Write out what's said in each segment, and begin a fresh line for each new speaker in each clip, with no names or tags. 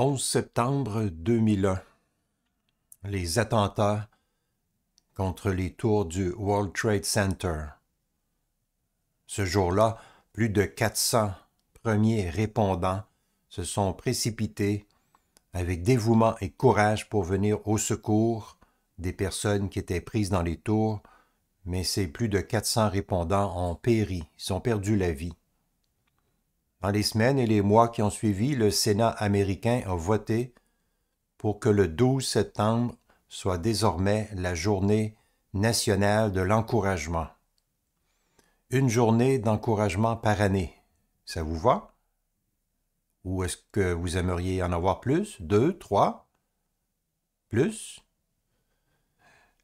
11 septembre 2001. Les attentats contre les tours du World Trade Center. Ce jour-là, plus de 400 premiers répondants se sont précipités avec dévouement et courage pour venir au secours des personnes qui étaient prises dans les tours, mais ces plus de 400 répondants ont péri, ils ont perdu la vie. Dans les semaines et les mois qui ont suivi, le Sénat américain a voté pour que le 12 septembre soit désormais la journée nationale de l'encouragement. Une journée d'encouragement par année. Ça vous va? Ou est-ce que vous aimeriez en avoir plus? Deux, trois? Plus?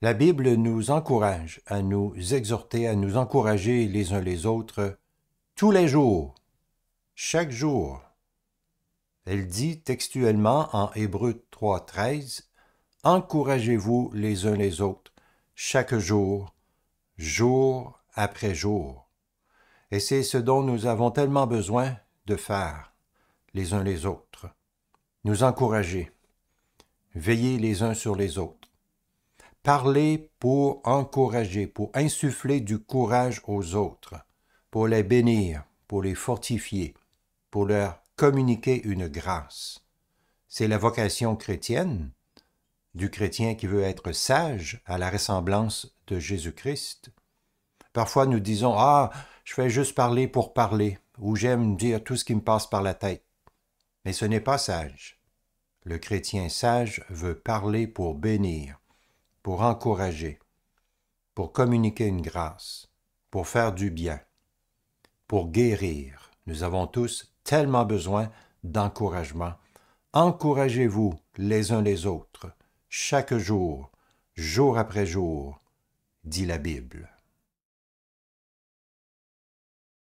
La Bible nous encourage à nous exhorter, à nous encourager les uns les autres tous les jours chaque jour. Elle dit textuellement en Hébreu 3.13 Encouragez-vous les uns les autres, chaque jour, jour après jour. Et c'est ce dont nous avons tellement besoin de faire, les uns les autres. Nous encourager, veiller les uns sur les autres. Parler pour encourager, pour insuffler du courage aux autres, pour les bénir, pour les fortifier, pour leur communiquer une grâce. C'est la vocation chrétienne du chrétien qui veut être sage à la ressemblance de Jésus-Christ. Parfois nous disons Ah, je fais juste parler pour parler, ou j'aime dire tout ce qui me passe par la tête. Mais ce n'est pas sage. Le chrétien sage veut parler pour bénir, pour encourager, pour communiquer une grâce, pour faire du bien, pour guérir. Nous avons tous tellement besoin d'encouragement. Encouragez-vous les uns les autres, chaque jour, jour après jour, dit la Bible.